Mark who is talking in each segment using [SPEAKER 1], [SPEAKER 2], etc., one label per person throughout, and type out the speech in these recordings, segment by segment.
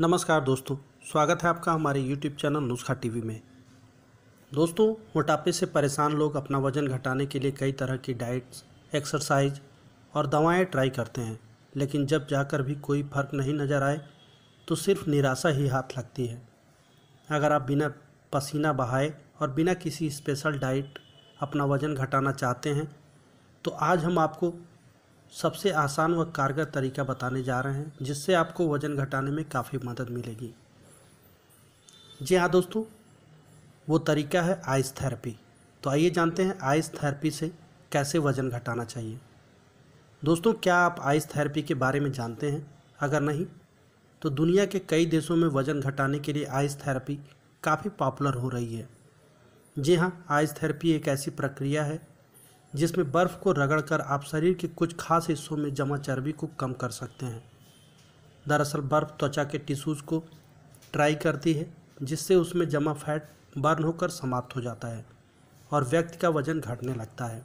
[SPEAKER 1] नमस्कार दोस्तों स्वागत है आपका हमारे यूट्यूब चैनल नुस्खा टीवी में दोस्तों मोटापे से परेशान लोग अपना वजन घटाने के लिए कई तरह की डाइट्स एक्सरसाइज और दवाएं ट्राई करते हैं लेकिन जब जाकर भी कोई फर्क नहीं नज़र आए तो सिर्फ निराशा ही हाथ लगती है अगर आप बिना पसीना बहाए और बिना किसी स्पेशल डाइट अपना वज़न घटाना चाहते हैं तो आज हम आपको सबसे आसान व कारगर तरीका बताने जा रहे हैं जिससे आपको वज़न घटाने में काफ़ी मदद मिलेगी जी हाँ दोस्तों वो तरीका है आइस थेरेपी तो आइए जानते हैं आइस थेरेपी से कैसे वज़न घटाना चाहिए दोस्तों क्या आप आइस थेरेपी के बारे में जानते हैं अगर नहीं तो दुनिया के कई देशों में वज़न घटाने के लिए आइस थेरेपी काफ़ी पॉपुलर हो रही है जी हाँ आइस थेरेपी एक ऐसी प्रक्रिया है जिसमें बर्फ़ को रगड़कर आप शरीर के कुछ खास हिस्सों में जमा चर्बी को कम कर सकते हैं दरअसल बर्फ़ त्वचा के टिश्यूज़ को ट्राई करती है जिससे उसमें जमा फैट बर्न होकर समाप्त हो जाता है और व्यक्ति का वज़न घटने लगता है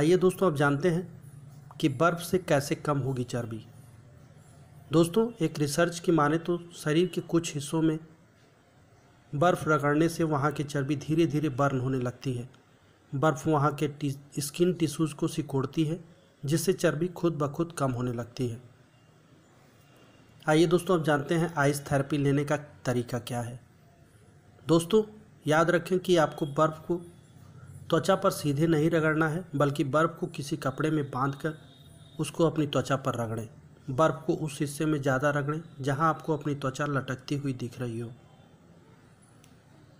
[SPEAKER 1] आइए दोस्तों अब जानते हैं कि बर्फ़ से कैसे कम होगी चर्बी दोस्तों एक रिसर्च की माने तो शरीर के कुछ हिस्सों में बर्फ़ रगड़ने से वहाँ की चर्बी धीरे धीरे बर्न होने लगती है बर्फ़ वहाँ के टी, स्किन टिश्यूज़ को सिकोड़ती है जिससे चर्बी खुद ब खुद कम होने लगती है आइए दोस्तों अब जानते हैं आइस थेरेपी लेने का तरीका क्या है दोस्तों याद रखें कि आपको बर्फ़ को त्वचा पर सीधे नहीं रगड़ना है बल्कि बर्फ़ को किसी कपड़े में बांध कर उसको अपनी त्वचा पर रगड़ें बर्फ़ को उस हिस्से में ज़्यादा रगड़ें जहां आपको अपनी त्वचा लटकती हुई दिख रही हो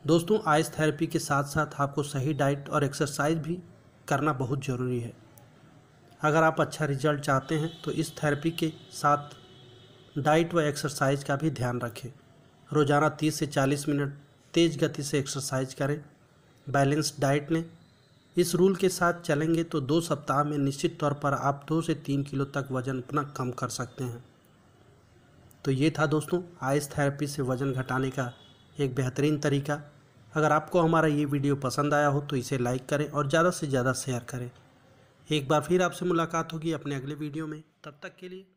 [SPEAKER 1] दोस्तों आइस थेरेपी के साथ साथ आपको सही डाइट और एक्सरसाइज भी करना बहुत ज़रूरी है अगर आप अच्छा रिजल्ट चाहते हैं तो इस थेरेपी के साथ डाइट व एक्सरसाइज का भी ध्यान रखें रोज़ाना 30 से 40 मिनट तेज़ गति से एक्सरसाइज करें बैलेंस डाइट लें इस रूल के साथ चलेंगे तो दो सप्ताह में निश्चित तौर पर आप दो से तीन किलो तक वज़न अपना कम कर सकते हैं तो ये था दोस्तों आइस थेरेपी से वज़न घटाने का एक बेहतरीन तरीका अगर आपको हमारा ये वीडियो पसंद आया हो तो इसे लाइक करें और ज़्यादा से ज़्यादा शेयर करें एक बार फिर आपसे मुलाकात होगी अपने अगले वीडियो में तब तक के लिए